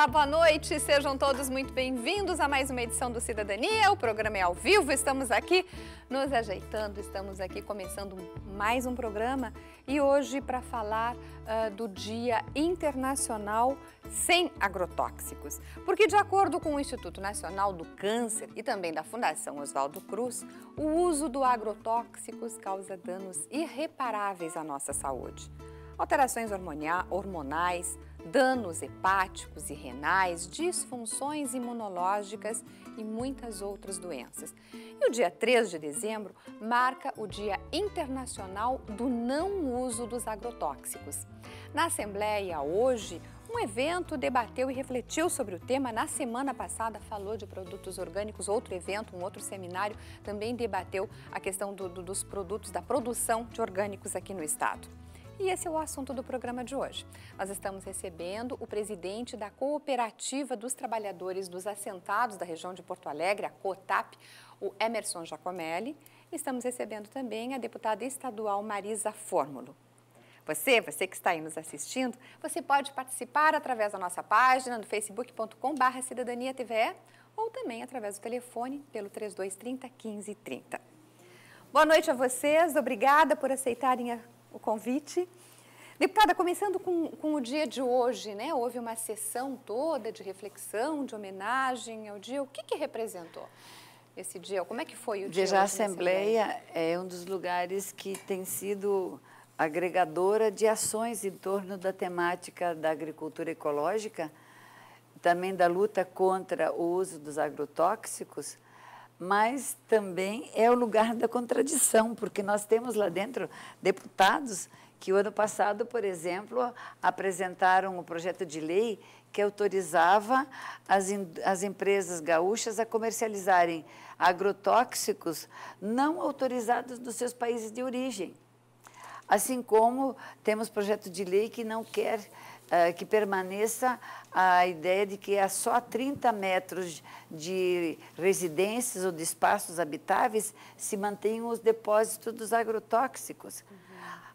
Olá, boa noite. Sejam todos muito bem-vindos a mais uma edição do Cidadania. O programa é ao vivo, estamos aqui nos ajeitando, estamos aqui começando mais um programa e hoje para falar uh, do Dia Internacional Sem Agrotóxicos. Porque, de acordo com o Instituto Nacional do Câncer e também da Fundação Oswaldo Cruz, o uso do agrotóxicos causa danos irreparáveis à nossa saúde. Alterações hormonais danos hepáticos e renais, disfunções imunológicas e muitas outras doenças. E o dia 3 de dezembro marca o Dia Internacional do Não Uso dos Agrotóxicos. Na Assembleia, hoje, um evento debateu e refletiu sobre o tema. Na semana passada, falou de produtos orgânicos. Outro evento, um outro seminário, também debateu a questão do, do, dos produtos, da produção de orgânicos aqui no estado. E esse é o assunto do programa de hoje. Nós estamos recebendo o presidente da Cooperativa dos Trabalhadores dos Assentados da região de Porto Alegre, a COTAP, o Emerson Jacomelli. Estamos recebendo também a deputada estadual Marisa Fórmulo. Você, você que está aí nos assistindo, você pode participar através da nossa página no facebook.com.br Cidadania ou também através do telefone pelo 3230 1530. Boa noite a vocês, obrigada por aceitarem a o convite. Deputada, começando com, com, o dia de hoje, né? Houve uma sessão toda de reflexão, de homenagem ao dia. O que, que representou esse dia? Como é que foi o dia? Veja, a Assembleia, Assembleia é um dos lugares que tem sido agregadora de ações em torno da temática da agricultura ecológica, também da luta contra o uso dos agrotóxicos mas também é o lugar da contradição, porque nós temos lá dentro deputados que o ano passado, por exemplo, apresentaram o um projeto de lei que autorizava as, as empresas gaúchas a comercializarem agrotóxicos não autorizados nos seus países de origem. Assim como temos projeto de lei que não quer uh, que permaneça a ideia de que há é só 30 metros de residências ou de espaços habitáveis se mantenham os depósitos dos agrotóxicos. Uhum.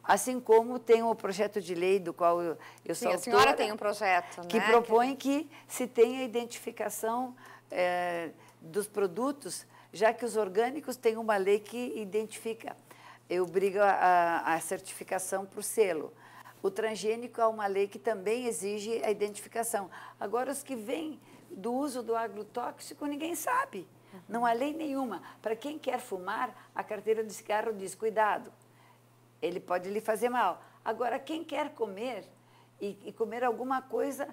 Assim como tem o projeto de lei do qual eu, eu sou Sim, autora, a senhora tem um projeto, Que né, propõe que se tenha identificação é, dos produtos, já que os orgânicos têm uma lei que identifica, obriga a, a certificação para o selo. O transgênico é uma lei que também exige a identificação. Agora, os que vêm do uso do agrotóxico, ninguém sabe. Não há lei nenhuma. Para quem quer fumar, a carteira de cigarro diz: cuidado, ele pode lhe fazer mal. Agora, quem quer comer e, e comer alguma coisa,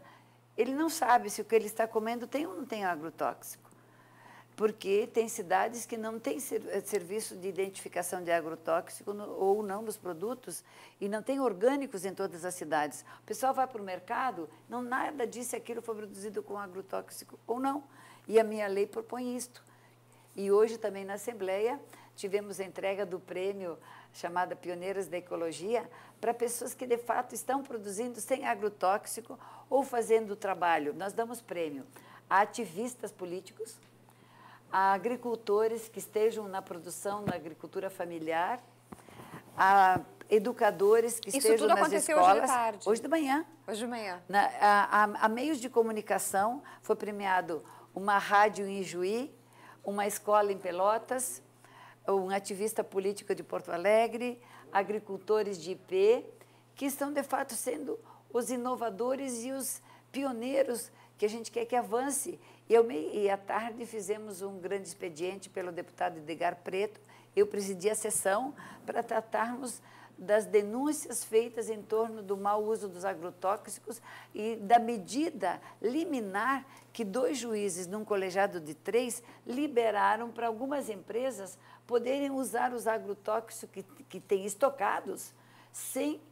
ele não sabe se o que ele está comendo tem ou não tem agrotóxico porque tem cidades que não têm ser, eh, serviço de identificação de agrotóxico no, ou não dos produtos e não tem orgânicos em todas as cidades. O pessoal vai para o mercado, não nada disse aquilo foi produzido com agrotóxico ou não. E a minha lei propõe isto. E hoje também na Assembleia tivemos a entrega do prêmio chamada Pioneiras da Ecologia para pessoas que de fato estão produzindo sem agrotóxico ou fazendo o trabalho. Nós damos prêmio a ativistas políticos, a agricultores que estejam na produção da agricultura familiar, a educadores que Isso estejam nas escolas. Hoje, hoje de manhã. Hoje de manhã. Na, a, a, a, meios de comunicação foi premiado uma rádio em Juí, uma escola em Pelotas, um ativista político de Porto Alegre, agricultores de IP, que estão de fato sendo os inovadores e os pioneiros que a gente quer que avance eu me, e à tarde fizemos um grande expediente pelo deputado Edgar Preto. Eu presidi a sessão para tratarmos das denúncias feitas em torno do mau uso dos agrotóxicos e da medida liminar que dois juízes num colegiado de três liberaram para algumas empresas poderem usar os agrotóxicos que, que têm estocados sem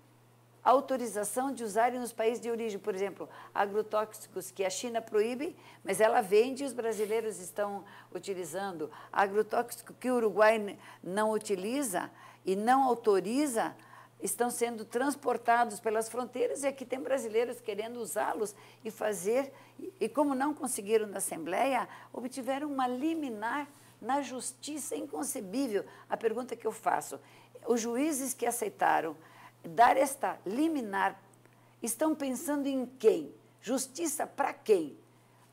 autorização de usarem nos países de origem, por exemplo, agrotóxicos que a China proíbe, mas ela vende e os brasileiros estão utilizando, agrotóxico que o Uruguai não utiliza e não autoriza, estão sendo transportados pelas fronteiras e aqui tem brasileiros querendo usá-los e fazer, e como não conseguiram na Assembleia, obtiveram uma liminar na justiça inconcebível. A pergunta que eu faço, os juízes que aceitaram dar esta liminar. Estão pensando em quem? Justiça para quem?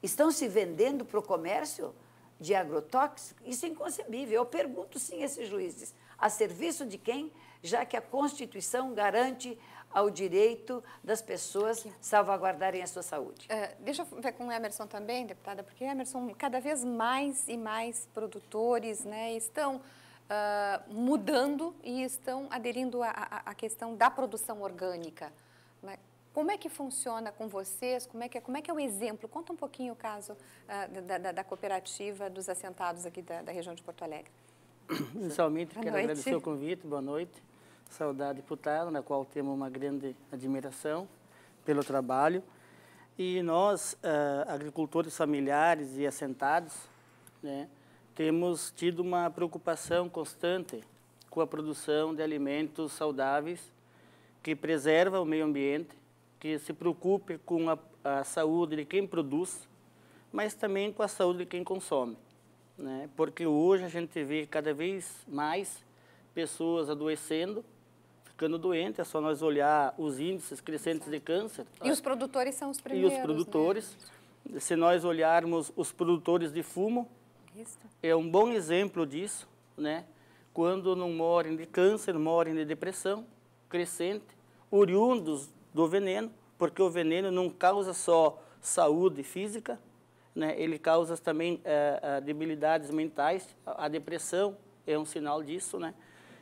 Estão se vendendo para o comércio de agrotóxico? Isso é inconcebível. Eu pergunto sim a esses juízes: a serviço de quem? Já que a Constituição garante ao direito das pessoas salvaguardarem a sua saúde. É, deixa eu ver com o Emerson também, deputada, porque Emerson, cada vez mais e mais produtores né, estão uh, mudando e estão aderindo à questão da produção orgânica. Né? Como é que funciona com vocês? Como é que é, como é, que é o exemplo? Conta um pouquinho o caso uh, da, da, da, cooperativa dos assentados aqui da, da região de Porto Alegre. Inicialmente, quero noite. agradecer o convite. Boa noite. a deputada, na qual temos uma grande admiração pelo trabalho. E nós, uh, agricultores familiares e assentados, né, temos tido uma preocupação constante com a produção de alimentos saudáveis que preserva o meio ambiente, que se preocupe com a, a saúde de quem produz, mas também com a saúde de quem consome. Né? Porque hoje a gente vê cada vez mais pessoas adoecendo, ficando doentes, é só nós olhar os índices crescentes de câncer. E os produtores são os primeiros. E os né? produtores. Né? Se nós olharmos os produtores de fumo, Cristo. É um bom exemplo disso, né? Quando não morrem de câncer, morrem de depressão crescente, oriundos do veneno, porque o veneno não causa só saúde física, né? ele causa também é, debilidades mentais, a depressão é um sinal disso, né?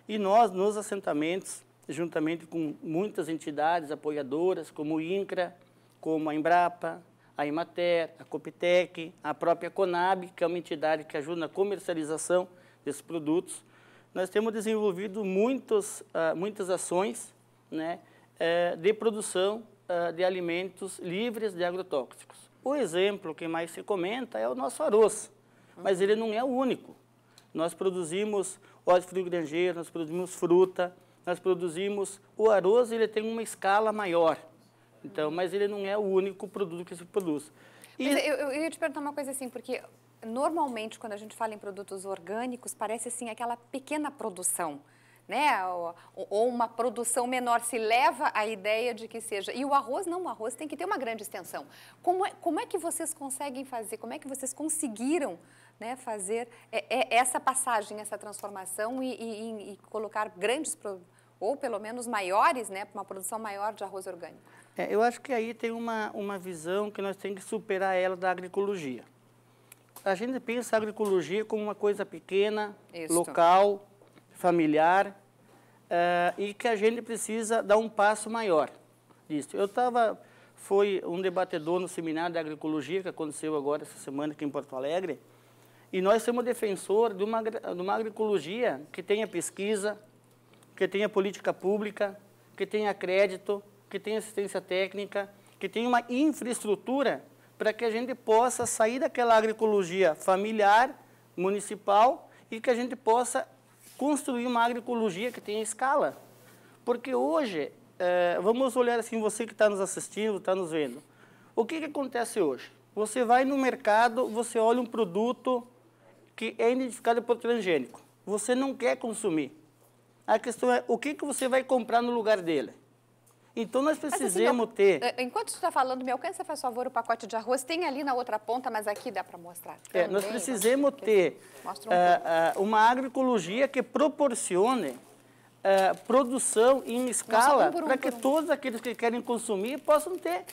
E nós, nos assentamentos, juntamente com muitas entidades apoiadoras, como o INCRA, como a Embrapa, a Imater, a Copitec, a própria Conab, que é uma entidade que ajuda na comercialização desses produtos. Nós temos desenvolvido muitos, ah, muitas ações né, eh, de produção ah, de alimentos livres de agrotóxicos. O exemplo que mais se comenta é o nosso arroz, mas ele não é o único. Nós produzimos óleo frigrangeiro, nós produzimos fruta, nós produzimos... O arroz ele tem uma escala maior, então, mas ele não é o único produto que se produz. E... Eu, eu, eu ia te perguntar uma coisa assim, porque normalmente quando a gente fala em produtos orgânicos, parece assim aquela pequena produção né, ou, ou, uma produção menor, se leva à ideia de que seja. E o arroz, não, o arroz tem que ter uma grande extensão. Como é, como é que vocês conseguem fazer, como é que vocês conseguiram né, fazer é, é, essa passagem, essa transformação e, e, e colocar grandes produtos? ou pelo menos maiores, né, para uma produção maior de arroz orgânico? É, eu acho que aí tem uma, uma visão que nós temos que superar ela da agroecologia. A gente pensa a agroecologia como uma coisa pequena, Isto. local, familiar, uh, e que a gente precisa dar um passo maior disso. Eu estava, foi um debatedor no seminário de agroecologia que aconteceu agora essa semana aqui em Porto Alegre, e nós somos defensor de uma, de uma agroecologia que tenha pesquisa, que tenha política pública, que tenha crédito, que tenha assistência técnica, que tenha uma infraestrutura para que a gente possa sair daquela agroecologia familiar, municipal e que a gente possa construir uma agroecologia que tenha escala. Porque hoje, eh, vamos olhar assim, você que está nos assistindo, está nos vendo, o que, que acontece hoje? Você vai no mercado, você olha um produto que é identificado por transgênico. Você não quer consumir a questão é o que, que você vai comprar no lugar dele. Então nós assim, precisamos assim, ter. Eh, enquanto você está falando, me alcança, faz favor, o pacote de arroz. Tem ali na outra ponta, mas aqui dá para mostrar. É, nós precisamos ter um uh, uh, uma agroecologia que proporcione uh, produção em escala um um, para que um. todos aqueles que querem consumir possam ter.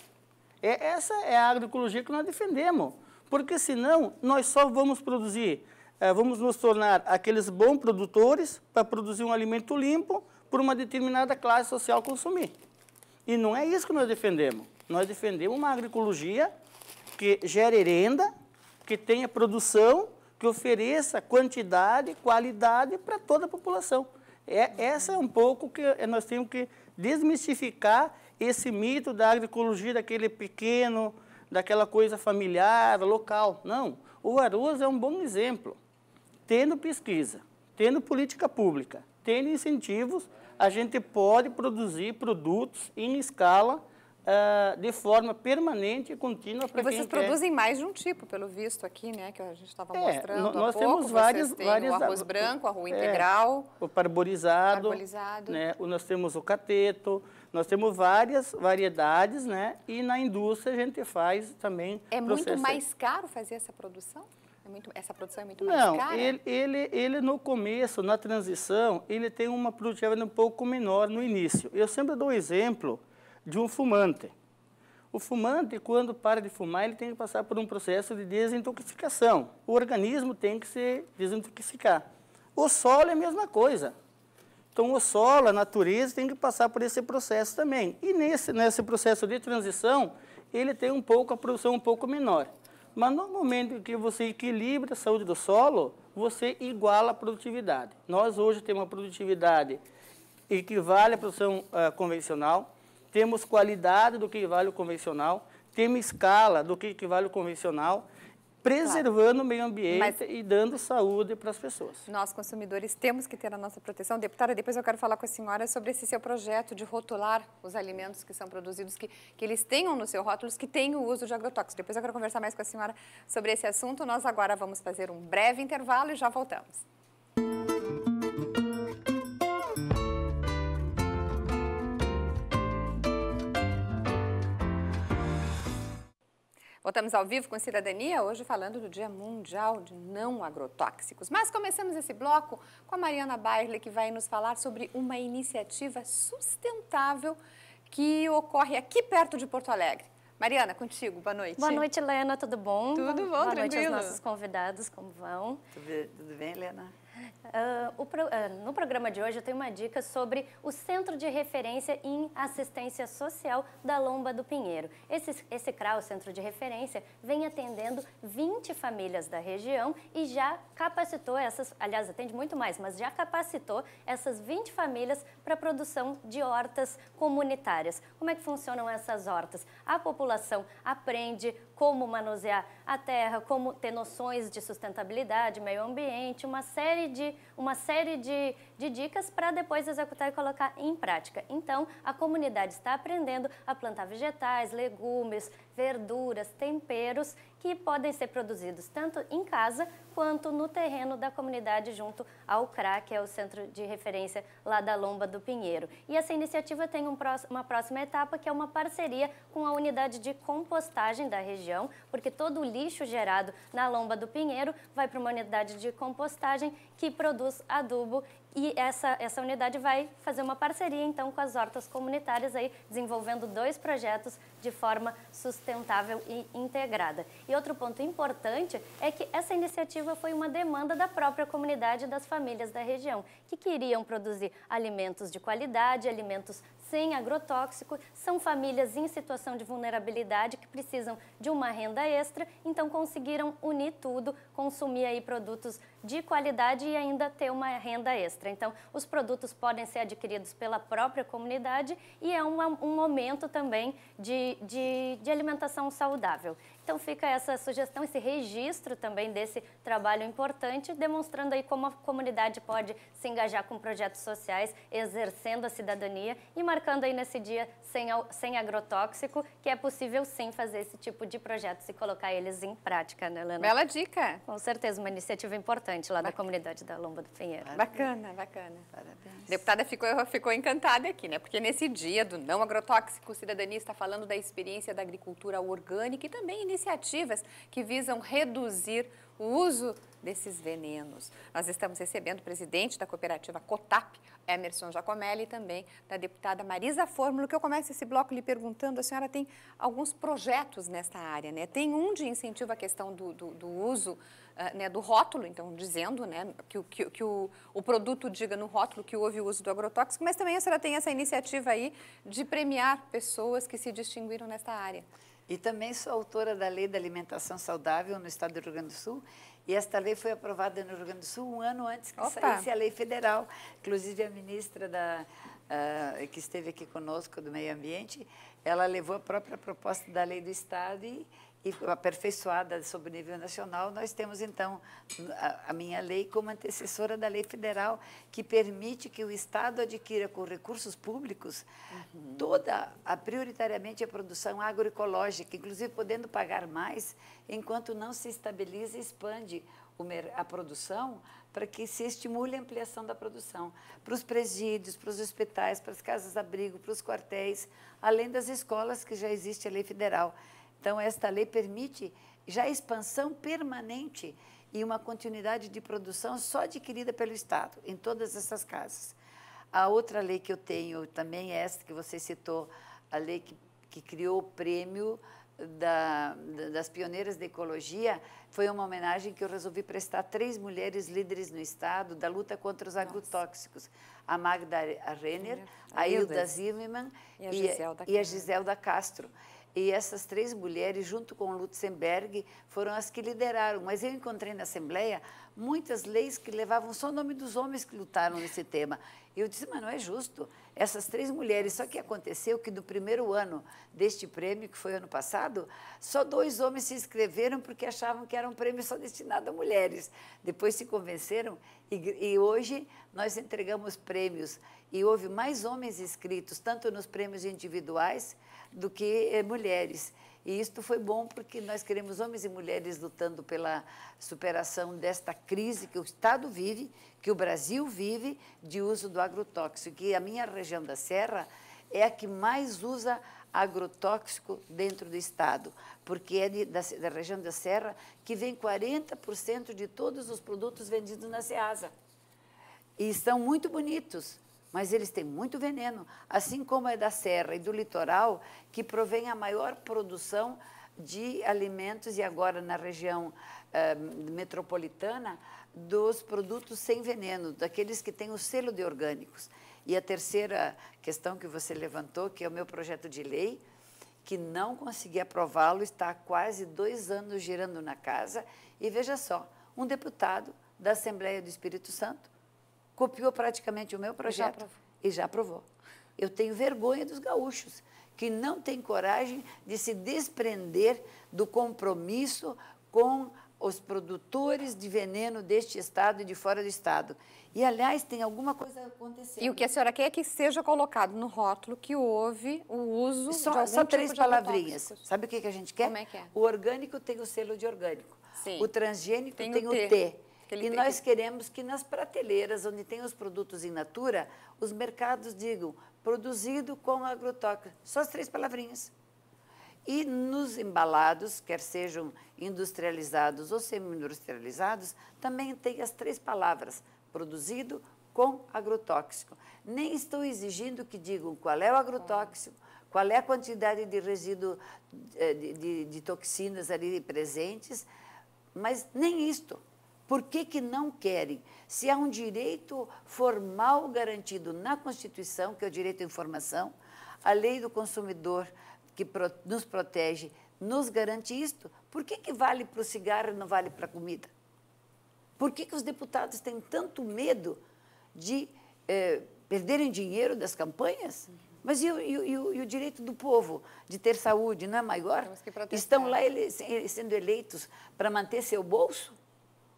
É, essa é a agroecologia que nós defendemos. Porque senão nós só vamos produzir é, vamos nos tornar aqueles bons produtores para produzir um alimento limpo por uma determinada classe social consumir. E não é isso que nós defendemos. Nós defendemos uma agroecologia que gere renda, que tenha produção, que ofereça quantidade, qualidade para toda a população. É, essa é um pouco que nós temos que desmistificar esse mito da agroecologia daquele pequeno, daquela coisa familiar, local. Não, o arroz é um bom exemplo tendo pesquisa, tendo política pública, tendo incentivos, a gente pode produzir produtos em escala uh, de forma permanente e contínua para quem E vocês produzem mais de um tipo, pelo visto aqui, né, que a gente estava é, mostrando Nós pouco. temos várias, vocês várias... o arroz branco, o arroz é, integral... O parborizado, parborizado. Né, nós temos o cateto, nós temos várias variedades, né, e na indústria a gente faz também... É muito mais caro fazer essa produção? É muito, essa produção é muito mais Não, cara? Ele, ele, ele no começo, na transição, ele tem uma produtividade um pouco menor no início. Eu sempre dou o um exemplo de um fumante. O fumante, quando para de fumar, ele tem que passar por um processo de desintoxicação. O organismo tem que se desintoxicar. O solo é a mesma coisa. Então, o solo, a natureza, tem que passar por esse processo também. E nesse, nesse processo de transição, ele tem um pouco a produção um pouco menor. Mas no momento em que você equilibra a saúde do solo, você iguala a produtividade. Nós hoje temos uma produtividade equivale à produção uh, convencional, temos qualidade do que equivale ao convencional, temos escala do que equivale ao convencional preservando claro. o meio ambiente Mas e dando saúde para as pessoas. Nós, consumidores, temos que ter a nossa proteção. Deputada, depois eu quero falar com a senhora sobre esse seu projeto de rotular os alimentos que são produzidos, que, que eles tenham no seu rótulos, que tenham o uso de agrotóxicos. Depois eu quero conversar mais com a senhora sobre esse assunto. Nós agora vamos fazer um breve intervalo e já voltamos. Voltamos ao vivo com Cidadania, hoje falando do Dia Mundial de Não Agrotóxicos. Mas começamos esse bloco com a Mariana Bairle, que vai nos falar sobre uma iniciativa sustentável que ocorre aqui perto de Porto Alegre. Mariana, contigo, boa noite. Boa noite, Helena, tudo bom? Tudo bom, boa tranquilo. Boa noite aos nossos convidados, como vão? Tudo, bem, Helena? Uh, pro, uh, no programa de hoje eu tenho uma dica sobre o Centro de Referência em Assistência Social da Lomba do Pinheiro. Esse, esse CRA, o Centro de Referência, vem atendendo 20 famílias da região e já capacitou essas, aliás, atende muito mais, mas já capacitou essas 20 famílias para a produção de hortas comunitárias. Como é que funcionam essas hortas? A população aprende como manusear a terra, como ter noções de sustentabilidade, meio ambiente, uma série de uma série de, de dicas para depois executar e colocar em prática. Então, a comunidade está aprendendo a plantar vegetais, legumes, verduras, temperos que podem ser produzidos tanto em casa quanto no terreno da comunidade junto ao CRA, que é o centro de referência lá da Lomba do Pinheiro. E essa iniciativa tem um próximo, uma próxima etapa que é uma parceria com a unidade de compostagem da região, porque todo o lixo gerado na Lomba do Pinheiro vai para uma unidade de compostagem que produz adubo e essa, essa unidade vai fazer uma parceria, então, com as hortas comunitárias, aí, desenvolvendo dois projetos de forma sustentável e integrada. E outro ponto importante é que essa iniciativa foi uma demanda da própria comunidade e das famílias da região, que queriam produzir alimentos de qualidade, alimentos sem agrotóxico, são famílias em situação de vulnerabilidade que precisam de uma renda extra, então conseguiram unir tudo, consumir aí produtos de qualidade e ainda ter uma renda extra. Então, os produtos podem ser adquiridos pela própria comunidade e é um momento também de, de, de alimentação saudável. Então fica essa sugestão, esse registro também desse trabalho importante, demonstrando aí como a comunidade pode se engajar com projetos sociais, exercendo a cidadania e marcando aí nesse dia sem, sem agrotóxico, que é possível sim fazer esse tipo de projetos e colocar eles em prática, né, Helena? Bela dica! Com certeza, uma iniciativa importante importante lá da comunidade da Lomba do Pinheiro. Bacana, bacana. Parabéns. Deputada ficou, ficou encantada aqui, né? Porque nesse dia do não agrotóxico, cidadania está falando da experiência da agricultura orgânica e também iniciativas que visam reduzir o uso desses venenos. Nós estamos recebendo o presidente da cooperativa COTAP, Emerson Jacomelli, e também da deputada Marisa Fórmulo, que eu começo esse bloco lhe perguntando, a senhora tem alguns projetos nesta área, né? Tem um de incentivo à questão do, do, do uso uh, né, do rótulo, então dizendo né, que, que, que o, o produto diga no rótulo que houve o uso do agrotóxico, mas também a senhora tem essa iniciativa aí de premiar pessoas que se distinguiram nesta área. E também sou autora da Lei da Alimentação Saudável no Estado do Rio Grande do Sul. E esta lei foi aprovada no Rio Grande do Sul um ano antes que Opa. saísse a lei federal. Inclusive, a ministra da, uh, que esteve aqui conosco do Meio Ambiente, ela levou a própria proposta da lei do Estado e, e aperfeiçoada sobre o nível nacional, nós temos, então, a, a, minha lei como antecessora da lei federal, que permite que o Estado adquira com recursos públicos uhum. toda, a, prioritariamente, a produção agroecológica, inclusive podendo pagar mais, enquanto não se estabiliza e expande a produção para que se estimule a ampliação da produção para os presídios, para os hospitais, para as casas-abrigo, para os quartéis, além das escolas que já existe a lei federal. Então, esta lei permite já expansão permanente e uma continuidade de produção só adquirida pelo Estado, em todas essas casas. A outra lei que eu tenho também é esta que você citou, a lei que, que criou o prêmio da, das pioneiras da ecologia, foi uma homenagem que eu resolvi prestar a três mulheres líderes no Estado da luta contra os agrotóxicos. A Magda Renner, a Hilda Zimmermann e a, e a Giselda Castro. E essas três mulheres, junto com Lutzenberg, foram as que lideraram. Mas eu encontrei na Assembleia muitas leis que levavam só o nome dos homens que lutaram nesse tema. e Eu disse, mas não é justo. Essas três mulheres, só que aconteceu que no primeiro ano deste prêmio, que foi ano passado, só dois homens se inscreveram porque achavam que era um prêmio só destinado a mulheres. Depois se convenceram e, e hoje nós entregamos prêmios. E houve mais homens inscritos, tanto nos prêmios individuais do que eh, mulheres. E isto foi bom porque nós queremos homens e mulheres lutando pela superação desta crise que o Estado vive, que o Brasil vive, de uso do agrotóxico. E a minha região da Serra é a que mais usa agrotóxico dentro do Estado, porque é de, da, da, região da Serra que vem 40% de todos os produtos vendidos na Seasa. E são muito bonitos, mas eles têm muito veneno, assim como é da serra e do litoral que provém a maior produção de alimentos e agora na região eh, metropolitana dos produtos sem veneno, daqueles que têm o selo de orgânicos. E a terceira questão que você levantou, que é o meu projeto de lei, que não consegui aprová-lo, está há quase dois anos girando na casa. E veja só, um deputado da Assembleia do Espírito Santo copiou praticamente o meu projeto já e já aprovou. Eu tenho vergonha dos gaúchos, que não têm coragem de se desprender do compromisso com os produtores de veneno deste estado e de fora do estado. E, aliás, tem alguma coisa acontecendo. E o que a senhora quer é que seja colocado no rótulo que houve o uso só, de algum Só tipo três tipo palavrinhas. Sabe o que, que a gente quer? Como é que é? O orgânico tem o selo de orgânico. Sim. O transgênico tem, tem o T. O T. Ele e tem... nós queremos que nas prateleiras onde tem os produtos in natura, os mercados digam produzido com agrotóxico. Só as três palavrinhas. E nos embalados, quer sejam industrializados ou semi-industrializados, também tem as três palavras: produzido com agrotóxico. Nem estou exigindo que digam qual é o agrotóxico, qual é a quantidade de resíduo eh, de, de, de toxinas ali presentes, mas nem isto. Por que, que não querem? Se há um direito formal garantido na Constituição, que é o direito à informação, a lei do consumidor que nos protege nos garante isto, por que, que vale para o cigarro e não vale para a comida? Por que, que os deputados têm tanto medo de eh, perderem dinheiro das campanhas? Mas e o, e, o, e o, direito do povo de ter saúde, não é maior? Estão lá ele, sendo eleitos para manter seu bolso?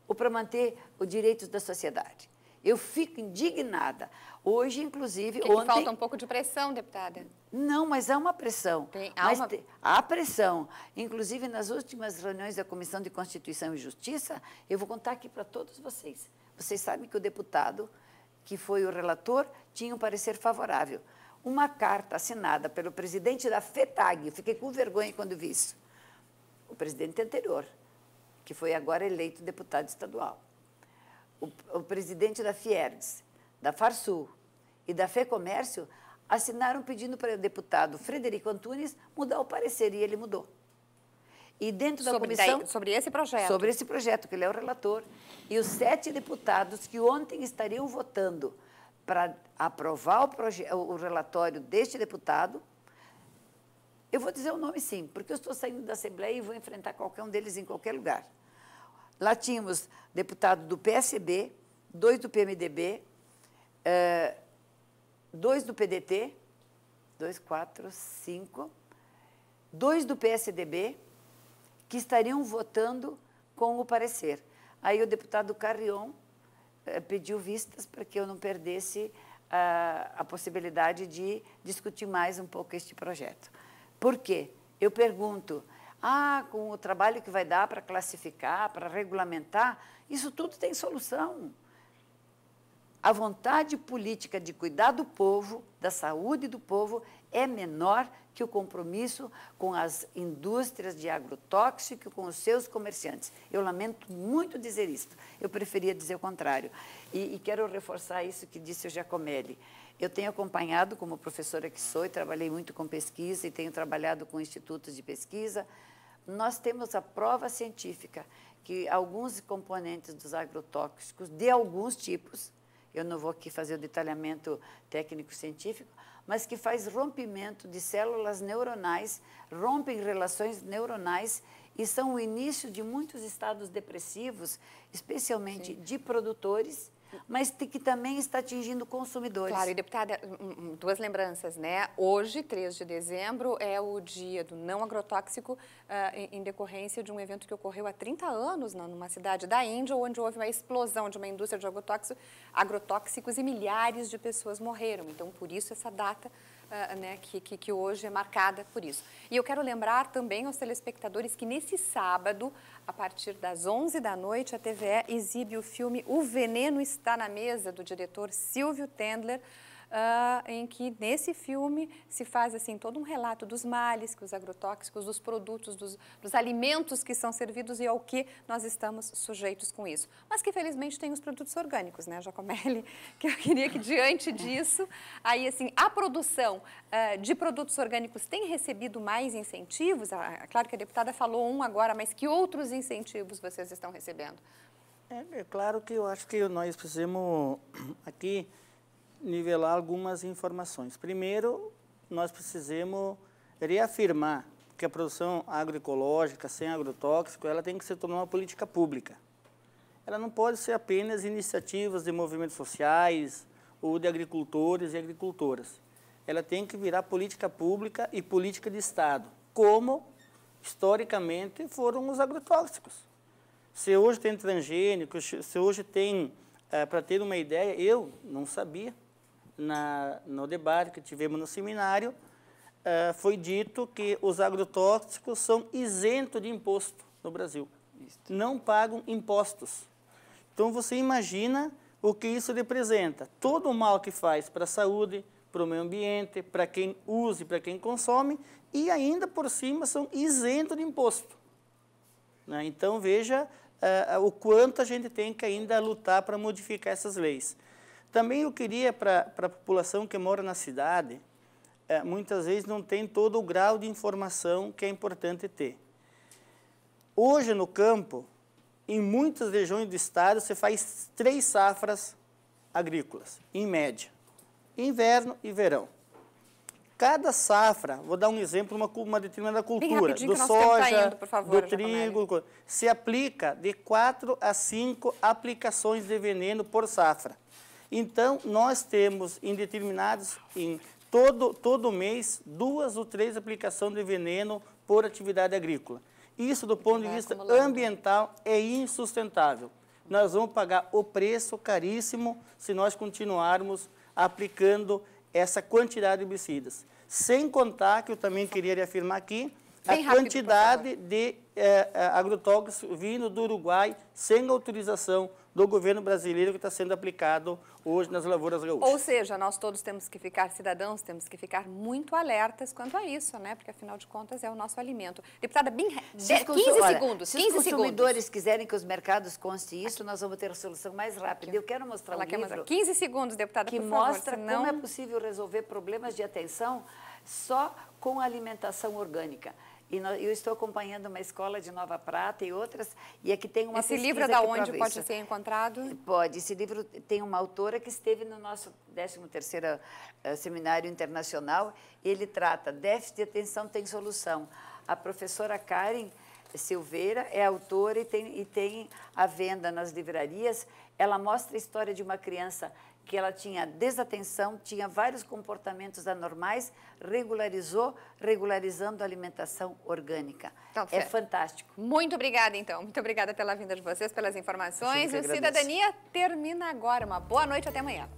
ou para manter os direitos da sociedade. Eu fico indignada. Hoje, inclusive, ontem... falta um pouco de pressão, deputada. Não, mas há uma pressão. Tem, há, mas uma... Te... há pressão. Inclusive, nas últimas reuniões da Comissão de Constituição e Justiça, eu vou contar aqui para todos vocês. Vocês sabem que o deputado, que foi o relator, tinha um parecer favorável. Uma carta assinada pelo presidente da FETAG, eu fiquei com vergonha quando vi isso, o presidente anterior, que foi agora eleito deputado estadual. O, o presidente da Fiergs, da Farsul e da FEComércio assinaram pedindo para o deputado Frederico Antunes mudar o parecer e ele mudou. E dentro da sobre comissão. Daí, sobre esse projeto. Sobre esse projeto, que ele é o relator. E os sete deputados que ontem estariam votando para aprovar o, o relatório deste deputado eu vou dizer o nome sim, porque eu estou saindo da Assembleia e vou enfrentar qualquer um deles em qualquer lugar. Lá tínhamos deputado do PSB, dois do PMDB, eh, dois do PDT, dois, quatro, cinco, dois do PSDB, que estariam votando com o parecer. Aí o deputado Carrion eh, pediu vistas para que eu não perdesse a, a possibilidade de discutir mais um pouco este projeto. Por quê? Eu pergunto, ah, com o trabalho que vai dar para classificar, para regulamentar, isso tudo tem solução. A vontade política de cuidar do povo, da saúde do povo, é menor que o compromisso com as indústrias de agrotóxico, com os seus comerciantes. Eu lamento muito dizer isso. Eu preferia dizer o contrário. E, e quero reforçar isso que disse o Giacomelli. Eu tenho acompanhado, como professora que sou, e trabalhei muito com pesquisa e tenho trabalhado com institutos de pesquisa, nós temos a prova científica que alguns componentes dos agrotóxicos, de alguns tipos, eu não vou aqui fazer o detalhamento técnico-científico, mas que faz rompimento de células neuronais, rompem relações neuronais e são o início de muitos estados depressivos, especialmente Sim. de produtores mas que também está atingindo consumidores. Claro, e deputada, duas lembranças, né? Hoje, 3 de dezembro, é o dia do não agrotóxico ah, em decorrência de um evento que ocorreu há 30 anos numa cidade da Índia, onde houve uma explosão de uma indústria de agrotóxicos, agrotóxicos e milhares de pessoas morreram. Então, por isso essa data eh, né, que, que, que, hoje é marcada por isso. E eu quero lembrar também aos telespectadores que nesse sábado, a partir das 11 da noite, a TVE exibe o filme O Veneno Está na Mesa, do diretor Silvio Tendler, uh, em que nesse filme se faz assim todo um relato dos males que os agrotóxicos, dos produtos, dos, dos alimentos que são servidos e ao que nós estamos sujeitos com isso. Mas que felizmente tem os produtos orgânicos, né, Jacomelli? Que eu queria que diante disso, aí assim, a produção uh, de produtos orgânicos tem recebido mais incentivos? claro que a deputada falou um agora, mas que outros incentivos vocês estão recebendo? É, é, claro que eu acho que nós precisamos aqui nivelar algumas informações. Primeiro, nós precisamos reafirmar que a produção agroecológica, sem agrotóxico, ela tem que se tornar uma política pública. Ela não pode ser apenas iniciativas de movimentos sociais ou de agricultores e agricultoras. Ela tem que virar política pública e política de Estado, como historicamente foram os agrotóxicos. Se hoje tem transgênicos, se hoje tem, é, para ter uma ideia, eu não sabia, na, no debate que tivemos no seminário, uh, foi dito que os agrotóxicos são isentos de imposto no Brasil. Não pagam impostos. Então, você imagina o que isso representa. Todo o mal que faz para a saúde, para o meio ambiente, para quem use, para quem consome, e ainda por cima são isentos de imposto. Né? Então, veja uh, o quanto a gente tem que ainda lutar para modificar essas leis. Também eu queria para a população que mora na cidade, é, muitas vezes não tem todo o grau de informação que é importante ter. Hoje no campo, em muitas regiões do estado, você faz três safras agrícolas, em média, inverno e verão. Cada safra, vou dar um exemplo, uma, uma determinada cultura, do tá soja, indo, favor, do trigo, se aplica de quatro a cinco aplicações de veneno por safra. Então, nós temos em determinados, em todo, todo mês, duas ou três aplicações de veneno por atividade agrícola. Isso, do ponto de vista ambiental, é insustentável. Nós vamos pagar o preço caríssimo se nós continuarmos aplicando essa quantidade de herbicidas. Sem contar, que eu também queria afirmar aqui, Bem a rápido, quantidade de é, é, agrotóxicos vindo do Uruguai sem autorização do governo brasileiro que está sendo aplicado hoje nas lavouras gaúchas. Ou seja, nós todos temos que ficar cidadãos, temos que ficar muito alertas quanto a isso, né? Porque afinal de contas é o nosso alimento. Deputada, bem, de, 15 segundos. Se 15 os consumidores segundos. quiserem que os mercados conste isso, Aqui. nós vamos ter a solução mais rápida. Aqui. Eu quero mostrar Ela um quer livro mostrar. 15 segundos, deputada, que por favor, mostra senão... como é possível resolver problemas de atenção só com alimentação orgânica. E no, eu estou acompanhando uma escola de Nova Prata e outras. E aqui tem uma Esse livro é da onde pode ser encontrado? Pode. Esse livro tem uma autora que esteve no nosso 13º uh, eh, Seminário Internacional. Ele trata déficit de atenção tem solução. A professora Karen Silveira é autora e tem, e tem a venda nas livrarias. Ela mostra a história de uma criança que ela tinha desatenção, tinha vários comportamentos anormais, regularizou, regularizando a alimentação orgânica. Tá é fantástico. Muito obrigada, então. Muito obrigada pela vinda de vocês, pelas informações. E o Cidadania termina agora. Uma boa noite, até amanhã.